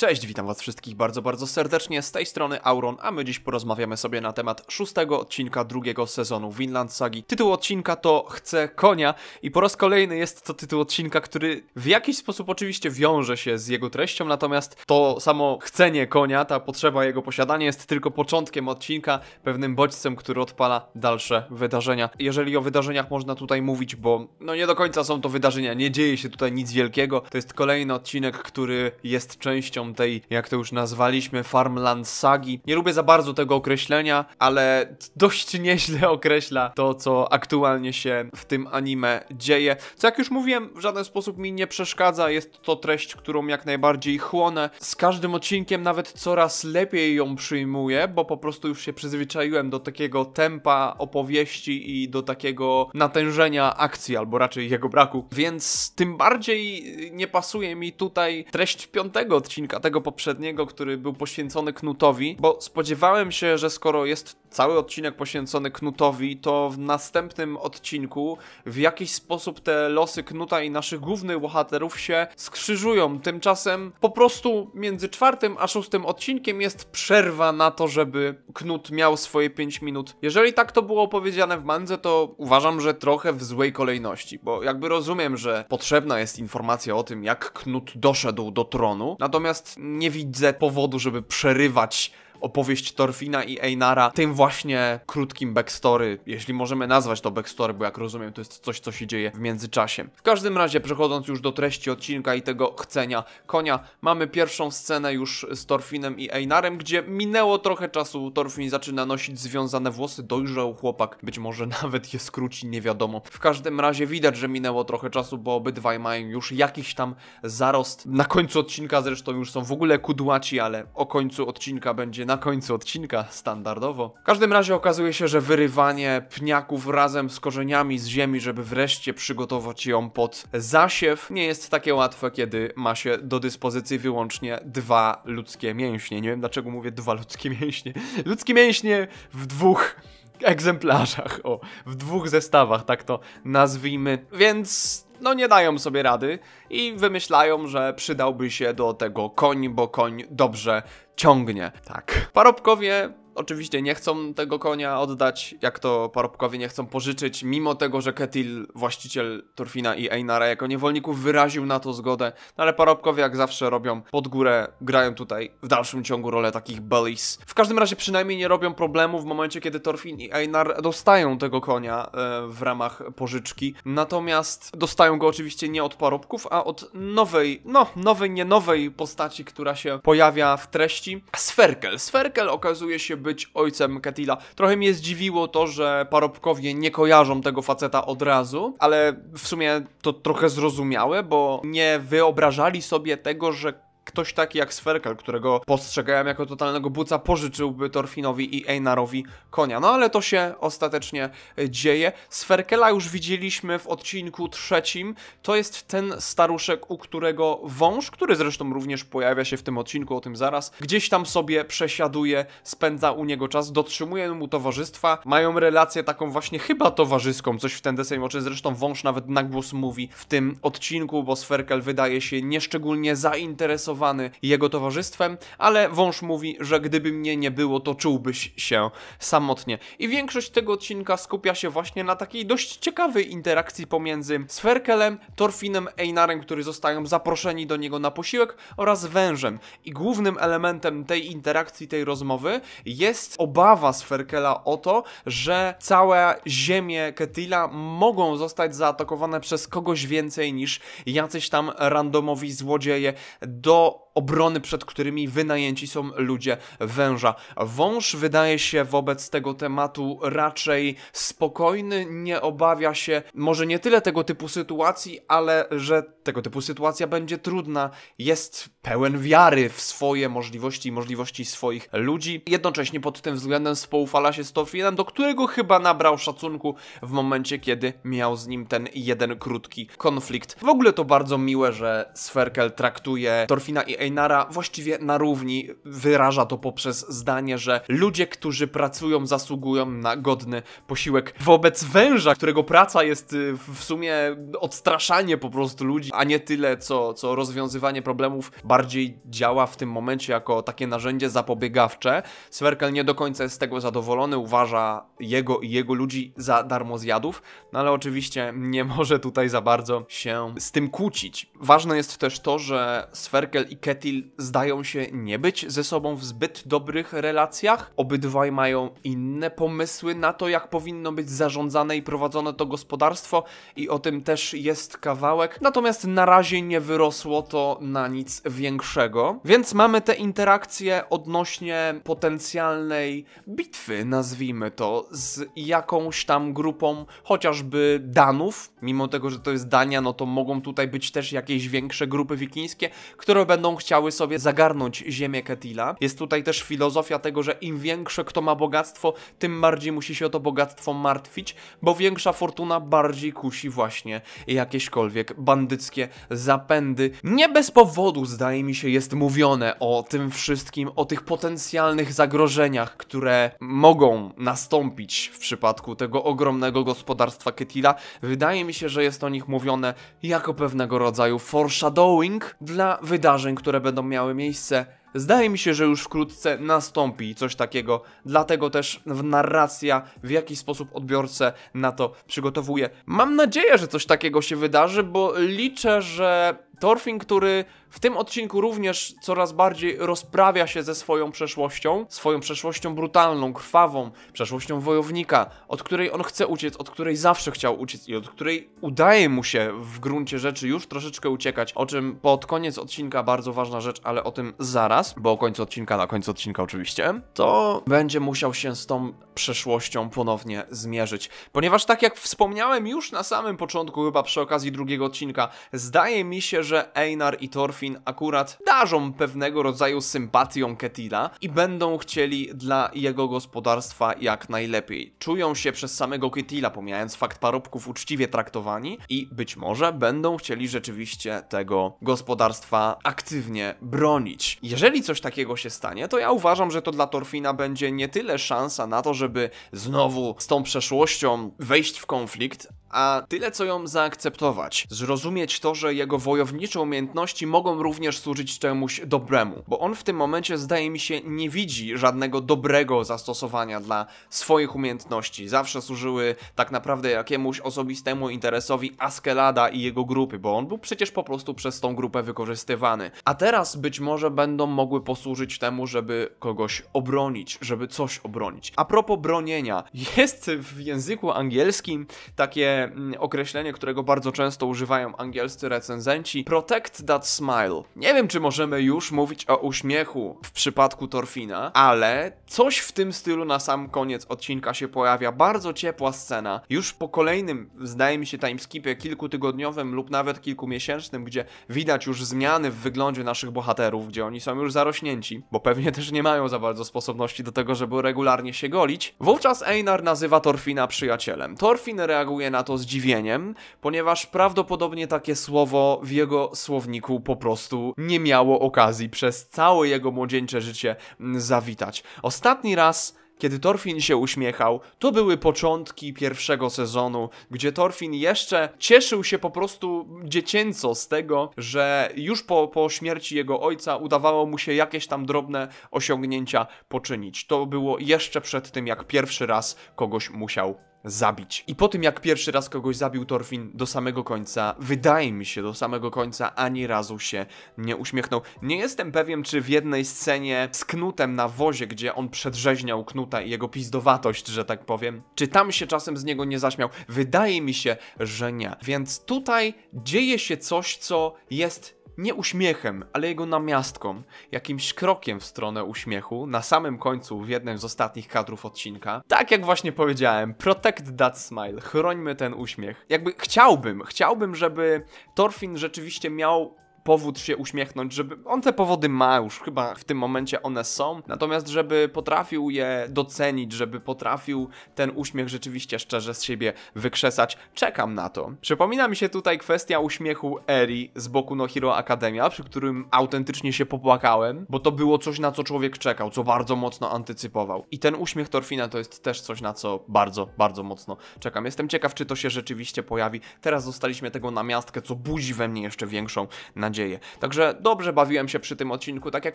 Cześć, witam was wszystkich bardzo, bardzo serdecznie, z tej strony Auron, a my dziś porozmawiamy sobie na temat szóstego odcinka drugiego sezonu Winland Sagi. Tytuł odcinka to Chcę konia i po raz kolejny jest to tytuł odcinka, który w jakiś sposób oczywiście wiąże się z jego treścią, natomiast to samo chcenie konia, ta potrzeba jego posiadania jest tylko początkiem odcinka, pewnym bodźcem, który odpala dalsze wydarzenia. Jeżeli o wydarzeniach można tutaj mówić, bo no nie do końca są to wydarzenia, nie dzieje się tutaj nic wielkiego, to jest kolejny odcinek, który jest częścią tej, jak to już nazwaliśmy, Farmland Sagi. Nie lubię za bardzo tego określenia, ale dość nieźle określa to, co aktualnie się w tym anime dzieje. Co jak już mówiłem, w żaden sposób mi nie przeszkadza, jest to treść, którą jak najbardziej chłonę. Z każdym odcinkiem nawet coraz lepiej ją przyjmuję, bo po prostu już się przyzwyczaiłem do takiego tempa opowieści i do takiego natężenia akcji, albo raczej jego braku. Więc tym bardziej nie pasuje mi tutaj treść piątego odcinka odcinka, tego poprzedniego, który był poświęcony Knutowi, bo spodziewałem się, że skoro jest cały odcinek poświęcony Knutowi, to w następnym odcinku w jakiś sposób te losy Knuta i naszych głównych bohaterów się skrzyżują. Tymczasem po prostu między czwartym a szóstym odcinkiem jest przerwa na to, żeby Knut miał swoje 5 minut. Jeżeli tak to było powiedziane w mandze, to uważam, że trochę w złej kolejności, bo jakby rozumiem, że potrzebna jest informacja o tym, jak Knut doszedł do tronu, natomiast nie widzę powodu, żeby przerywać opowieść Torfina i Einara tym właśnie krótkim backstory, jeśli możemy nazwać to backstory, bo jak rozumiem to jest coś, co się dzieje w międzyczasie. W każdym razie, przechodząc już do treści odcinka i tego chcenia konia, mamy pierwszą scenę już z Torfinem i Einarem, gdzie minęło trochę czasu, Torfin zaczyna nosić związane włosy, dojrzał chłopak, być może nawet je skróci, nie wiadomo. W każdym razie widać, że minęło trochę czasu, bo obydwaj mają już jakiś tam zarost. Na końcu odcinka zresztą już są w ogóle kudłaci, ale o końcu odcinka będzie na końcu odcinka, standardowo. W każdym razie okazuje się, że wyrywanie pniaków razem z korzeniami z ziemi, żeby wreszcie przygotować ją pod zasiew, nie jest takie łatwe, kiedy ma się do dyspozycji wyłącznie dwa ludzkie mięśnie. Nie wiem dlaczego mówię dwa ludzkie mięśnie. Ludzkie mięśnie w dwóch egzemplarzach, o, w dwóch zestawach, tak to nazwijmy, więc no nie dają sobie rady i wymyślają, że przydałby się do tego koń, bo koń dobrze ciągnie. Tak. Parobkowie oczywiście nie chcą tego konia oddać, jak to parobkowie nie chcą pożyczyć, mimo tego, że Ketil, właściciel Turfina i Einara jako niewolników wyraził na to zgodę, no ale parobkowie jak zawsze robią pod górę, grają tutaj w dalszym ciągu rolę takich bullies. W każdym razie przynajmniej nie robią problemu w momencie, kiedy Torfin i Einar dostają tego konia e, w ramach pożyczki, natomiast dostają go oczywiście nie od parobków, a od nowej, no nowej, nie nowej postaci, która się pojawia w treści, Sferkel. Sferkel okazuje się być ojcem Ketila. Trochę mnie zdziwiło to, że parobkowie nie kojarzą tego faceta od razu, ale w sumie to trochę zrozumiałe, bo nie wyobrażali sobie tego, że ktoś taki jak Sferkel, którego postrzegałem jako totalnego buca, pożyczyłby Torfinowi i Einarowi konia. No ale to się ostatecznie e, dzieje. Sferkela już widzieliśmy w odcinku trzecim. To jest ten staruszek, u którego wąż, który zresztą również pojawia się w tym odcinku, o tym zaraz, gdzieś tam sobie przesiaduje, spędza u niego czas, dotrzymuje mu towarzystwa, mają relację taką właśnie chyba towarzyską, coś w ten deseń oczy. Zresztą wąż nawet na głos mówi w tym odcinku, bo Sferkel wydaje się nieszczególnie zainteresowany jego towarzystwem, ale wąż mówi, że gdyby mnie nie było, to czułbyś się samotnie. I większość tego odcinka skupia się właśnie na takiej dość ciekawej interakcji pomiędzy Sferkelem, Torfinem, Einarem, którzy zostają zaproszeni do niego na posiłek oraz wężem. I głównym elementem tej interakcji, tej rozmowy jest obawa Sferkela o to, że całe ziemie Ketila mogą zostać zaatakowane przez kogoś więcej niż jacyś tam randomowi złodzieje do obrony, przed którymi wynajęci są ludzie węża. Wąż wydaje się wobec tego tematu raczej spokojny, nie obawia się może nie tyle tego typu sytuacji, ale że tego typu sytuacja będzie trudna. Jest pełen wiary w swoje możliwości i możliwości swoich ludzi. Jednocześnie pod tym względem spoufala się Stofinem, do którego chyba nabrał szacunku w momencie, kiedy miał z nim ten jeden krótki konflikt. W ogóle to bardzo miłe, że Sferkel traktuje Torfina i Einara właściwie na równi. Wyraża to poprzez zdanie, że ludzie, którzy pracują, zasługują na godny posiłek. Wobec węża, którego praca jest y, w sumie odstraszanie po prostu ludzi, a nie tyle co, co rozwiązywanie problemów, bardziej działa w tym momencie jako takie narzędzie zapobiegawcze. Swerkel nie do końca jest z tego zadowolony, uważa jego i jego ludzi za darmozjadów, no ale oczywiście nie może tutaj za bardzo się z tym kłócić. Ważne jest też to, że Swerkel i Ketil zdają się nie być ze sobą w zbyt dobrych relacjach. Obydwaj mają inne pomysły na to, jak powinno być zarządzane i prowadzone to gospodarstwo i o tym też jest kawałek. Natomiast na razie nie wyrosło to na nic większego. Więc mamy te interakcje odnośnie potencjalnej bitwy, nazwijmy to, z jakąś tam grupą chociażby Danów. Mimo tego, że to jest Dania, no to mogą tutaj być też jakieś większe grupy wikińskie, które będą będą chciały sobie zagarnąć ziemię Ketila. Jest tutaj też filozofia tego, że im większe kto ma bogactwo, tym bardziej musi się o to bogactwo martwić, bo większa fortuna bardziej kusi właśnie jakieśkolwiek bandyckie zapędy. Nie bez powodu, zdaje mi się, jest mówione o tym wszystkim, o tych potencjalnych zagrożeniach, które mogą nastąpić w przypadku tego ogromnego gospodarstwa Ketila. Wydaje mi się, że jest o nich mówione jako pewnego rodzaju foreshadowing dla wydarzeń wydarzeń, które będą miały miejsce, Zdaje mi się, że już wkrótce nastąpi coś takiego, dlatego też narracja w jakiś sposób odbiorcę na to przygotowuje. Mam nadzieję, że coś takiego się wydarzy, bo liczę, że Thorfinn, który w tym odcinku również coraz bardziej rozprawia się ze swoją przeszłością, swoją przeszłością brutalną, krwawą, przeszłością wojownika, od której on chce uciec, od której zawsze chciał uciec i od której udaje mu się w gruncie rzeczy już troszeczkę uciekać, o czym pod koniec odcinka bardzo ważna rzecz, ale o tym zaraz, bo o końcu odcinka, na końcu odcinka oczywiście, to będzie musiał się z tą przeszłością ponownie zmierzyć. Ponieważ tak jak wspomniałem już na samym początku, chyba przy okazji drugiego odcinka, zdaje mi się, że Einar i Thorfinn akurat darzą pewnego rodzaju sympatią Ketila i będą chcieli dla jego gospodarstwa jak najlepiej. Czują się przez samego Ketila, pomijając fakt parobków, uczciwie traktowani i być może będą chcieli rzeczywiście tego gospodarstwa aktywnie bronić. Jeżeli coś takiego się stanie, to ja uważam, że to dla Thorfinna będzie nie tyle szansa na to, żeby znowu z tą przeszłością wejść w konflikt, a tyle co ją zaakceptować, zrozumieć to, że jego wojownicze umiejętności mogą również służyć czemuś dobremu, bo on w tym momencie zdaje mi się nie widzi żadnego dobrego zastosowania dla swoich umiejętności. Zawsze służyły tak naprawdę jakiemuś osobistemu interesowi Askelada i jego grupy, bo on był przecież po prostu przez tą grupę wykorzystywany. A teraz być może będą mogły posłużyć temu, żeby kogoś obronić, żeby coś obronić. A propos bronienia, jest w języku angielskim takie Mm, określenie, którego bardzo często używają angielscy recenzenci: protect that smile. Nie wiem, czy możemy już mówić o uśmiechu w przypadku Torfina, ale coś w tym stylu na sam koniec odcinka się pojawia. Bardzo ciepła scena. Już po kolejnym, zdaje mi się, timeskipie kilkutygodniowym lub nawet kilkumiesięcznym, gdzie widać już zmiany w wyglądzie naszych bohaterów, gdzie oni są już zarośnięci, bo pewnie też nie mają za bardzo sposobności do tego, żeby regularnie się golić, wówczas Einar nazywa Torfina przyjacielem. Torfin reaguje na to zdziwieniem, ponieważ prawdopodobnie takie słowo w jego słowniku po prostu nie miało okazji przez całe jego młodzieńcze życie mm, zawitać. Ostatni raz kiedy Torfin się uśmiechał, to były początki pierwszego sezonu, gdzie Torfin jeszcze cieszył się po prostu dziecięco z tego, że już po, po śmierci jego ojca udawało mu się jakieś tam drobne osiągnięcia poczynić. To było jeszcze przed tym, jak pierwszy raz kogoś musiał zabić. I po tym jak pierwszy raz kogoś zabił Torfin do samego końca, wydaje mi się, do samego końca ani razu się nie uśmiechnął. Nie jestem pewien, czy w jednej scenie z Knutem na wozie, gdzie on przedrzeźniał Knuta i jego pizdowatość, że tak powiem, czy tam się czasem z niego nie zaśmiał. Wydaje mi się, że nie. Więc tutaj dzieje się coś, co jest nie uśmiechem, ale jego namiastką, jakimś krokiem w stronę uśmiechu na samym końcu w jednym z ostatnich kadrów odcinka. Tak jak właśnie powiedziałem, protect that smile, chrońmy ten uśmiech. Jakby chciałbym, chciałbym, żeby Torfin rzeczywiście miał powód się uśmiechnąć, żeby. On te powody ma już, chyba w tym momencie one są, natomiast żeby potrafił je docenić, żeby potrafił ten uśmiech rzeczywiście szczerze z siebie wykrzesać, czekam na to. Przypomina mi się tutaj kwestia uśmiechu Eri z Boku no Hero Academia, przy którym autentycznie się popłakałem, bo to było coś, na co człowiek czekał, co bardzo mocno antycypował. I ten uśmiech Torfina to jest też coś, na co bardzo, bardzo mocno czekam. Jestem ciekaw, czy to się rzeczywiście pojawi. Teraz dostaliśmy tego na miastkę, co budzi we mnie jeszcze większą nadzieję nadzieję. Także dobrze bawiłem się przy tym odcinku. Tak jak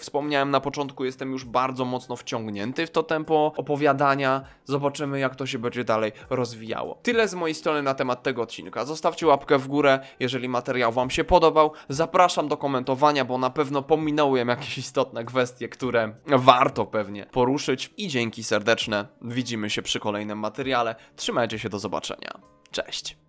wspomniałem na początku, jestem już bardzo mocno wciągnięty w to tempo opowiadania. Zobaczymy, jak to się będzie dalej rozwijało. Tyle z mojej strony na temat tego odcinka. Zostawcie łapkę w górę, jeżeli materiał Wam się podobał. Zapraszam do komentowania, bo na pewno pominąłem jakieś istotne kwestie, które warto pewnie poruszyć. I dzięki serdeczne. Widzimy się przy kolejnym materiale. Trzymajcie się, do zobaczenia. Cześć!